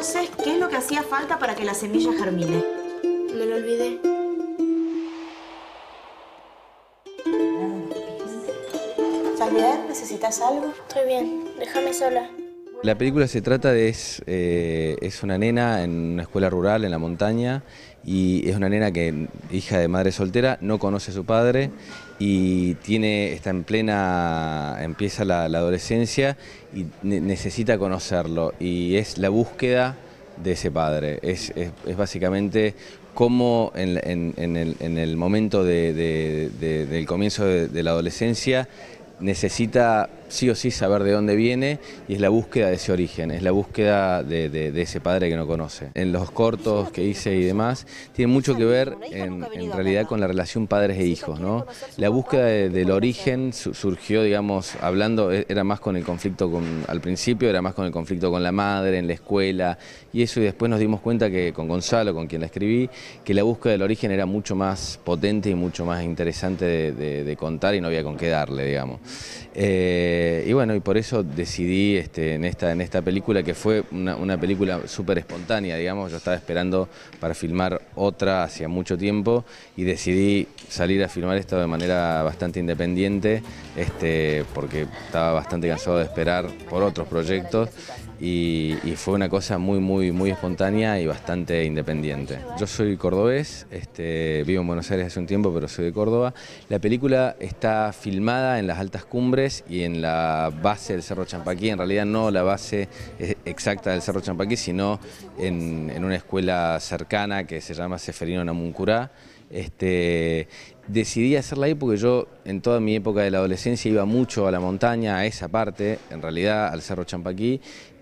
Entonces, ¿qué es lo que hacía falta para que la semilla germine? Me lo olvidé. ¿Estás ¿Necesitas algo? Estoy bien. Déjame sola. La película se trata de, es, eh, es, una nena en una escuela rural en la montaña y es una nena que, hija de madre soltera, no conoce a su padre y tiene, está en plena, empieza la, adolescencia y necesita conocerlo y es la búsqueda de ese padre. Es, básicamente cómo en, en, el, momento de, del comienzo de la adolescencia necesita sí o sí saber de dónde viene y es la búsqueda de ese origen, es la búsqueda de, ese padre que no conoce. En los cortos que hice y demás, tiene mucho que ver en, realidad con la relación padres e hijos. ¿no? La búsqueda del origen surgió, digamos, hablando, e, era más con el conflicto con, al principio, era más con el conflicto con la madre, en la escuela y eso, y después nos dimos cuenta que con Gonzalo, con quien la escribí, que la búsqueda del origen era mucho más potente y mucho más interesante de contar y no había con qué darle, digamos. Eh, y bueno, y por eso decidí este, en, esta, en esta película, que fue una, película súper espontánea, digamos, yo estaba esperando para filmar otra hacía mucho tiempo y decidí salir a filmar esto de manera bastante independiente, este, porque estaba bastante cansado de esperar por otros proyectos y, fue una cosa muy, muy, muy espontánea y bastante independiente. Yo soy cordobés, este, vivo en Buenos Aires hace un tiempo, pero soy de Córdoba. La película está filmada en las altas cumbres y en la base del Cerro Champaquí, en realidad no la base exacta del Cerro Champaquí, sino en, en una escuela cercana que se llama Seferino Namuncurá, este, decidí hacerla ahí porque yo en toda mi época de la adolescencia iba mucho a la montaña, a esa parte, en realidad al Cerro Champaquí,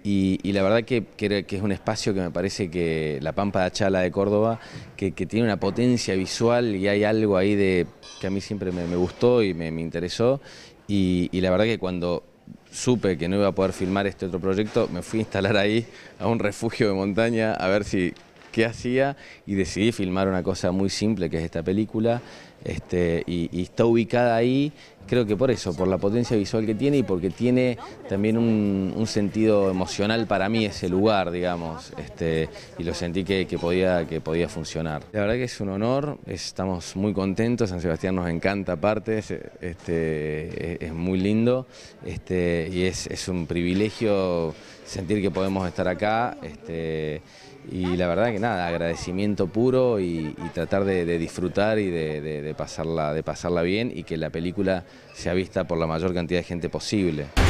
y, la verdad que, que, es un espacio que me parece que la Pampa de Chala de Córdoba, que, tiene una potencia visual y hay algo ahí de que a mí siempre me, gustó y me, interesó, y la verdad que cuando supe que no iba a poder filmar este otro proyecto, me fui a instalar ahí a un refugio de montaña a ver si qué hacía y decidí filmar una cosa muy simple que es esta película este, y está ubicada ahí Creo que por eso, por la potencia visual que tiene y porque tiene también un, sentido emocional para mí ese lugar, digamos, este, y lo sentí que, podía, que podía funcionar. La verdad que es un honor, estamos muy contentos, San Sebastián nos encanta aparte, es, este, es, muy lindo este, y es, un privilegio sentir que podemos estar acá este, y la verdad que nada, agradecimiento puro y, tratar de, disfrutar y de, pasarla, de pasarla bien y que la película se avista por la mayor cantidad de gente posible.